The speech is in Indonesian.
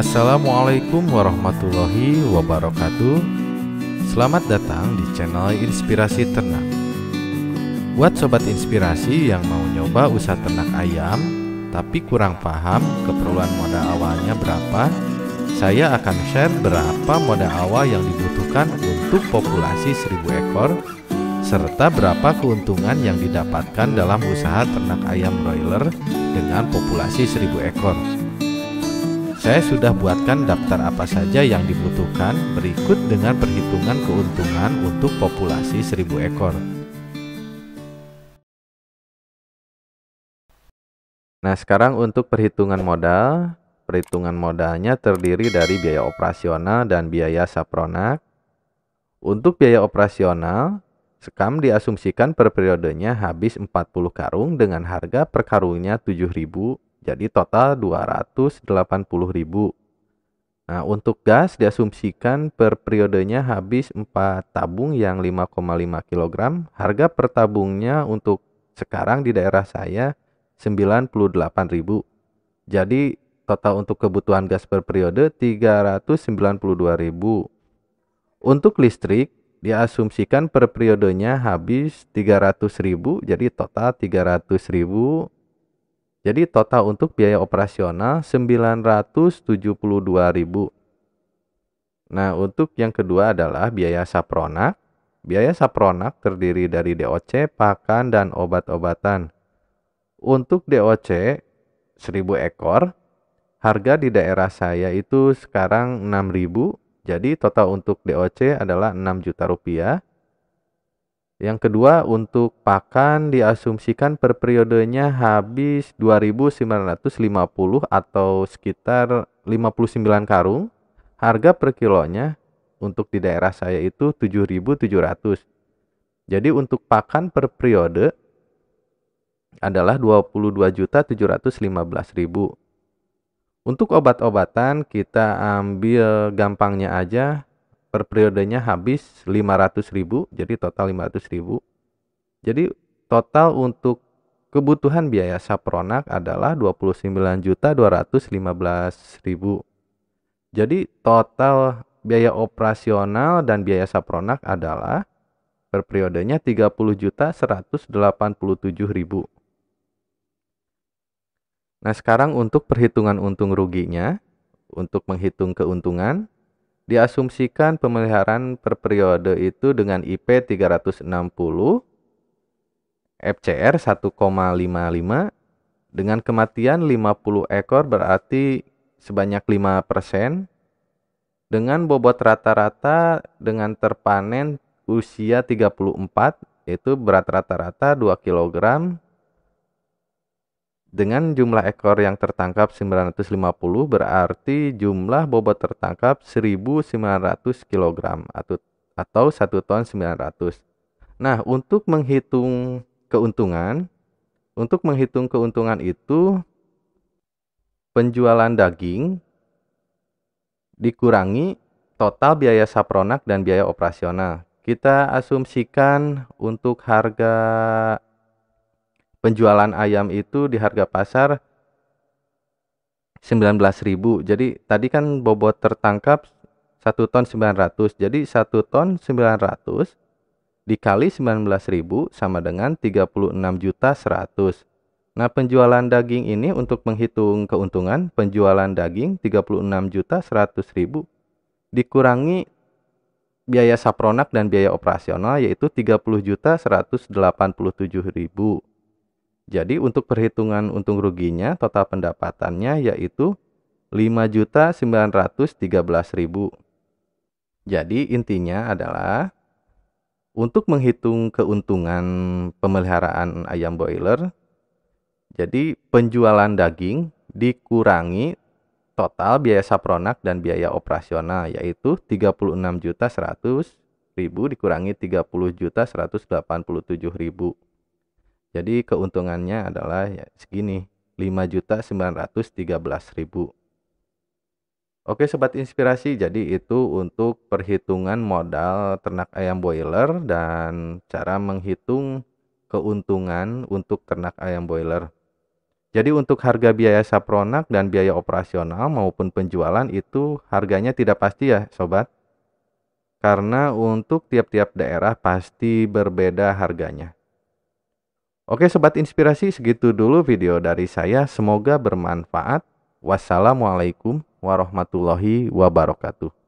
Assalamualaikum warahmatullahi wabarakatuh Selamat datang di channel Inspirasi Ternak Buat Sobat Inspirasi yang mau nyoba usaha ternak ayam Tapi kurang paham keperluan modal awalnya berapa Saya akan share berapa modal awal yang dibutuhkan untuk populasi 1000 ekor Serta berapa keuntungan yang didapatkan dalam usaha ternak ayam broiler dengan populasi 1000 ekor saya sudah buatkan daftar apa saja yang dibutuhkan berikut dengan perhitungan keuntungan untuk populasi 1000 ekor. Nah, sekarang untuk perhitungan modal, perhitungan modalnya terdiri dari biaya operasional dan biaya sapronak. Untuk biaya operasional, sekam diasumsikan per periodenya habis 40 karung dengan harga per karungnya 7000 jadi total 280.000. Nah, untuk gas diasumsikan per periodenya habis 4 tabung yang 5,5 kg. Harga per tabungnya untuk sekarang di daerah saya 98.000. Jadi total untuk kebutuhan gas per periode 392.000. Untuk listrik diasumsikan per periodenya habis 300.000, jadi total 300.000 jadi total untuk biaya operasional 972.000. Nah, untuk yang kedua adalah biaya sapronak. Biaya sapronak terdiri dari DOC, pakan, dan obat-obatan. Untuk DOC 1000 ekor, harga di daerah saya itu sekarang 6.000. Jadi total untuk DOC adalah 6 juta rupiah. Yang kedua, untuk pakan diasumsikan per periodenya habis 2.950 atau sekitar 59 karung. Harga per kilonya untuk di daerah saya itu 7.700. Jadi untuk pakan per periode adalah 22.715.000. Untuk obat-obatan kita ambil gampangnya aja per periodenya habis 500.000 jadi total 500.000 Jadi total untuk kebutuhan biaya sapronak adalah 29.215.000. Jadi total biaya operasional dan biaya sapronak adalah per periodenya 30.187.000. Nah, sekarang untuk perhitungan untung ruginya, untuk menghitung keuntungan, Diasumsikan pemeliharaan per periode itu dengan IP 360, FCR 1,55, dengan kematian 50 ekor berarti sebanyak 5 persen, dengan bobot rata-rata dengan terpanen usia 34 itu berat rata-rata 2 kg dengan jumlah ekor yang tertangkap 950 berarti jumlah bobot tertangkap 1900 kg atau atau 1 ton 900. Nah, untuk menghitung keuntungan, untuk menghitung keuntungan itu penjualan daging dikurangi total biaya sapronak dan biaya operasional. Kita asumsikan untuk harga penjualan ayam itu di harga pasar 19.000. Jadi tadi kan bobot tertangkap 1 ton 900. Jadi 1 ton 900 dikali 19.000 sama dengan 36 juta 100. Nah, penjualan daging ini untuk menghitung keuntungan, penjualan daging 36 juta 100 ribu dikurangi biaya sapronak dan biaya operasional yaitu 30 juta 187 ribu. Jadi untuk perhitungan untung ruginya total pendapatannya yaitu 5.913.000. Jadi intinya adalah untuk menghitung keuntungan pemeliharaan ayam boiler, jadi penjualan daging dikurangi total biaya sapronak dan biaya operasional yaitu 36.100.000 dikurangi 30.187.000 jadi keuntungannya adalah ya segini, 5.913.000. Oke sobat inspirasi, jadi itu untuk perhitungan modal ternak ayam boiler dan cara menghitung keuntungan untuk ternak ayam boiler. Jadi untuk harga biaya sapronak dan biaya operasional maupun penjualan itu harganya tidak pasti ya sobat. Karena untuk tiap-tiap daerah pasti berbeda harganya. Oke sobat inspirasi segitu dulu video dari saya semoga bermanfaat. Wassalamualaikum warahmatullahi wabarakatuh.